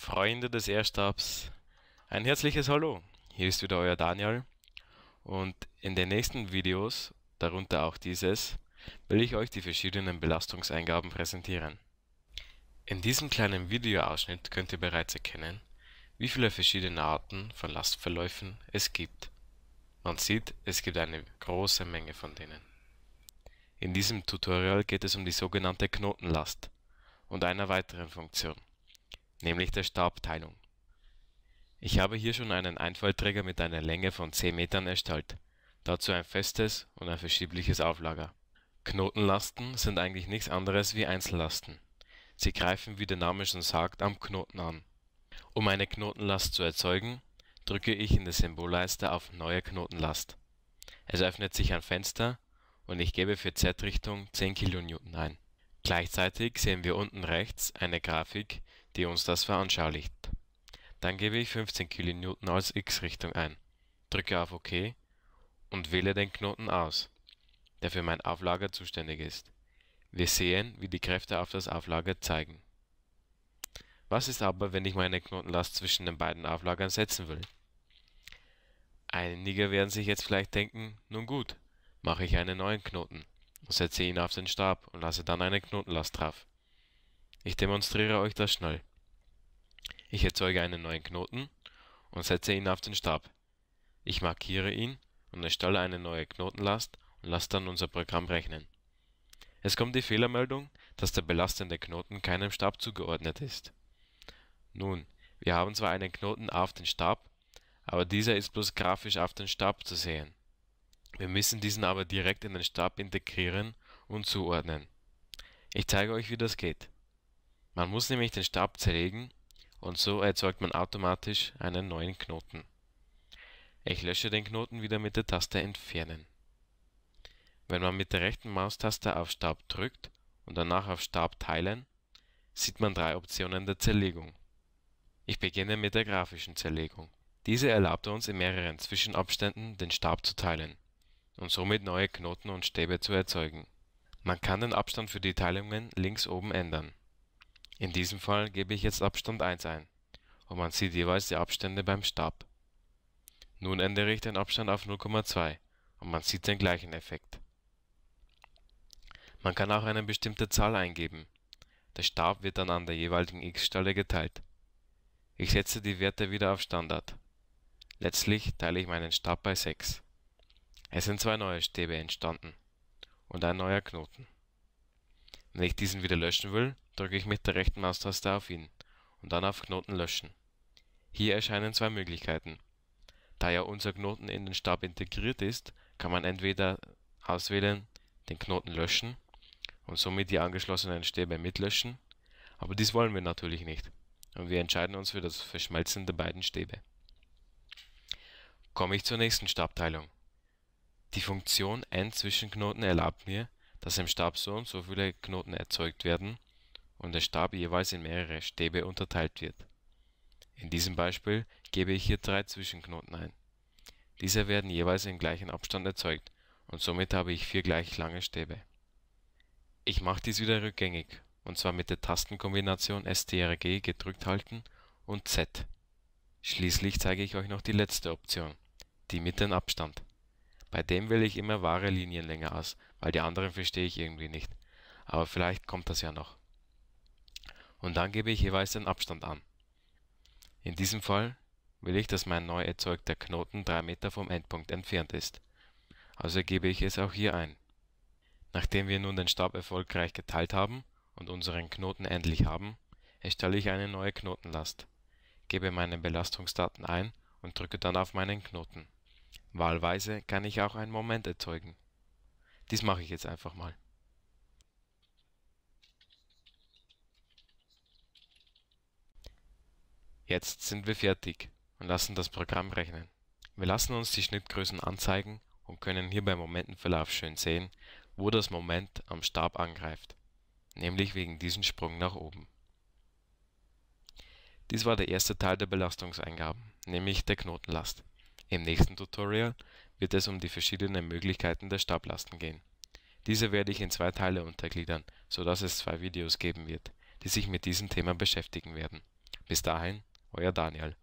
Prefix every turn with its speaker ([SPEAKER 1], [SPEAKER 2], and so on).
[SPEAKER 1] Freunde des Airstabs, ein herzliches Hallo. Hier ist wieder euer Daniel und in den nächsten Videos, darunter auch dieses, will ich euch die verschiedenen Belastungseingaben präsentieren. In diesem kleinen Videoausschnitt könnt ihr bereits erkennen, wie viele verschiedene Arten von Lastverläufen es gibt. Man sieht, es gibt eine große Menge von denen. In diesem Tutorial geht es um die sogenannte Knotenlast und einer weiteren Funktion nämlich der Stabteilung. Ich habe hier schon einen Einfallträger mit einer Länge von 10 Metern erstellt, dazu ein festes und ein verschiebliches Auflager. Knotenlasten sind eigentlich nichts anderes wie Einzellasten. Sie greifen, wie der Name schon sagt, am Knoten an. Um eine Knotenlast zu erzeugen, drücke ich in der Symbolleiste auf Neue Knotenlast. Es öffnet sich ein Fenster und ich gebe für Z-Richtung 10 kN ein. Gleichzeitig sehen wir unten rechts eine Grafik, die uns das veranschaulicht. Dann gebe ich 15 kN als x-Richtung ein, drücke auf OK und wähle den Knoten aus, der für mein Auflager zuständig ist. Wir sehen, wie die Kräfte auf das Auflager zeigen. Was ist aber, wenn ich meine Knotenlast zwischen den beiden Auflagern setzen will? Einige werden sich jetzt vielleicht denken, nun gut, mache ich einen neuen Knoten und setze ihn auf den Stab und lasse dann eine Knotenlast drauf. Ich demonstriere euch das schnell. Ich erzeuge einen neuen Knoten und setze ihn auf den Stab. Ich markiere ihn und erstelle eine neue Knotenlast und lasse dann unser Programm rechnen. Es kommt die Fehlermeldung, dass der belastende Knoten keinem Stab zugeordnet ist. Nun, wir haben zwar einen Knoten auf den Stab, aber dieser ist bloß grafisch auf den Stab zu sehen. Wir müssen diesen aber direkt in den Stab integrieren und zuordnen. Ich zeige euch, wie das geht. Man muss nämlich den Stab zerlegen und so erzeugt man automatisch einen neuen Knoten. Ich lösche den Knoten wieder mit der Taste Entfernen. Wenn man mit der rechten Maustaste auf Stab drückt und danach auf Stab teilen, sieht man drei Optionen der Zerlegung. Ich beginne mit der grafischen Zerlegung. Diese erlaubt uns in mehreren Zwischenabständen den Stab zu teilen und somit neue Knoten und Stäbe zu erzeugen. Man kann den Abstand für die Teilungen links oben ändern in diesem Fall gebe ich jetzt Abstand 1 ein und man sieht jeweils die Abstände beim Stab. Nun ändere ich den Abstand auf 0,2 und man sieht den gleichen Effekt. Man kann auch eine bestimmte Zahl eingeben. Der Stab wird dann an der jeweiligen x-Stelle geteilt. Ich setze die Werte wieder auf Standard. Letztlich teile ich meinen Stab bei 6. Es sind zwei neue Stäbe entstanden und ein neuer Knoten. Wenn ich diesen wieder löschen will, drücke ich mit der rechten Maustaste auf ihn und dann auf Knoten löschen. Hier erscheinen zwei Möglichkeiten. Da ja unser Knoten in den Stab integriert ist, kann man entweder auswählen, den Knoten löschen und somit die angeschlossenen Stäbe mitlöschen, aber dies wollen wir natürlich nicht und wir entscheiden uns für das Verschmelzen der beiden Stäbe. Komme ich zur nächsten Stabteilung. Die Funktion end Zwischenknoten erlaubt mir, dass im Stab so und so viele Knoten erzeugt werden und der Stab jeweils in mehrere Stäbe unterteilt wird. In diesem Beispiel gebe ich hier drei Zwischenknoten ein. Diese werden jeweils im gleichen Abstand erzeugt und somit habe ich vier gleich lange Stäbe. Ich mache dies wieder rückgängig und zwar mit der Tastenkombination STRG gedrückt halten und Z. Schließlich zeige ich euch noch die letzte Option, die mit dem Abstand. Bei dem wähle ich immer wahre Linienlänge aus, weil die anderen verstehe ich irgendwie nicht. Aber vielleicht kommt das ja noch und dann gebe ich jeweils den Abstand an. In diesem Fall will ich, dass mein neu erzeugter Knoten 3 Meter vom Endpunkt entfernt ist, also gebe ich es auch hier ein. Nachdem wir nun den Stab erfolgreich geteilt haben und unseren Knoten endlich haben, erstelle ich eine neue Knotenlast, gebe meine Belastungsdaten ein und drücke dann auf meinen Knoten. Wahlweise kann ich auch einen Moment erzeugen. Dies mache ich jetzt einfach mal. Jetzt sind wir fertig und lassen das Programm rechnen. Wir lassen uns die Schnittgrößen anzeigen und können hier beim Momentenverlauf schön sehen, wo das Moment am Stab angreift, nämlich wegen diesem Sprung nach oben. Dies war der erste Teil der Belastungseingaben, nämlich der Knotenlast. Im nächsten Tutorial wird es um die verschiedenen Möglichkeiten der Stablasten gehen. Diese werde ich in zwei Teile untergliedern, sodass es zwei Videos geben wird, die sich mit diesem Thema beschäftigen werden. Bis dahin euer Daniel